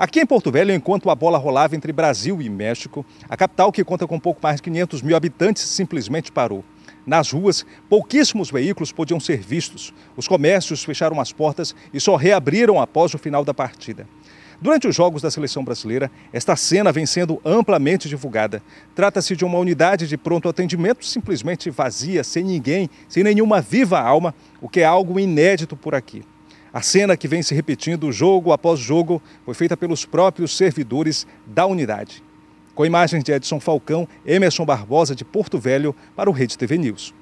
Aqui em Porto Velho, enquanto a bola rolava entre Brasil e México, a capital, que conta com pouco mais de 500 mil habitantes, simplesmente parou. Nas ruas, pouquíssimos veículos podiam ser vistos. Os comércios fecharam as portas e só reabriram após o final da partida. Durante os Jogos da Seleção Brasileira, esta cena vem sendo amplamente divulgada. Trata-se de uma unidade de pronto atendimento simplesmente vazia, sem ninguém, sem nenhuma viva alma, o que é algo inédito por aqui. A cena que vem se repetindo jogo após jogo foi feita pelos próprios servidores da unidade. Com imagens de Edson Falcão, Emerson Barbosa de Porto Velho para o Rede TV News.